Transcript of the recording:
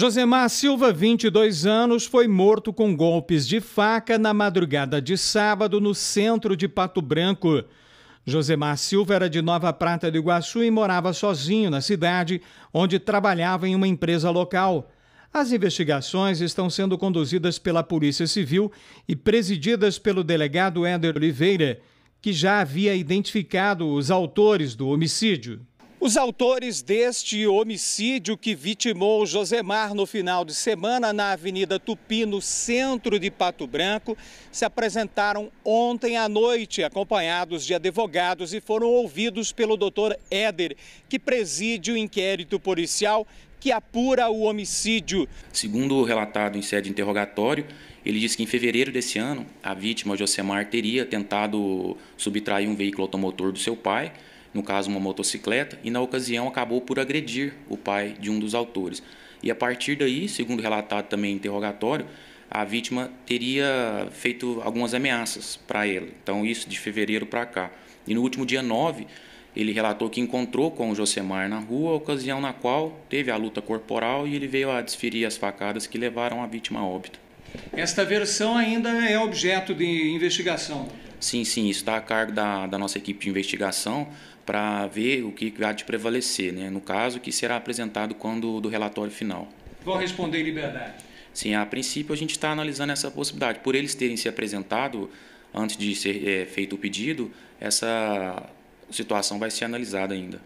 Josemar Silva, 22 anos, foi morto com golpes de faca na madrugada de sábado no centro de Pato Branco. Josemar Silva era de Nova Prata do Iguaçu e morava sozinho na cidade, onde trabalhava em uma empresa local. As investigações estão sendo conduzidas pela Polícia Civil e presididas pelo delegado Éder Oliveira, que já havia identificado os autores do homicídio. Os autores deste homicídio que vitimou Josemar no final de semana na Avenida Tupi, no centro de Pato Branco, se apresentaram ontem à noite, acompanhados de advogados, e foram ouvidos pelo doutor Éder, que preside o inquérito policial que apura o homicídio. Segundo o relatado em sede interrogatório, ele disse que em fevereiro desse ano, a vítima, Josemar, teria tentado subtrair um veículo automotor do seu pai no caso uma motocicleta, e na ocasião acabou por agredir o pai de um dos autores. E a partir daí, segundo relatado também em interrogatório, a vítima teria feito algumas ameaças para ele. Então, isso de fevereiro para cá. E no último dia 9, ele relatou que encontrou com o Josemar na rua, ocasião na qual teve a luta corporal e ele veio a desferir as facadas que levaram a vítima a óbito. Esta versão ainda é objeto de investigação. Sim, sim, está a cargo da, da nossa equipe de investigação para ver o que há de prevalecer, né? no caso que será apresentado quando do relatório final. Vão responder em liberdade? Sim, a princípio a gente está analisando essa possibilidade. Por eles terem se apresentado antes de ser é, feito o pedido, essa situação vai ser analisada ainda.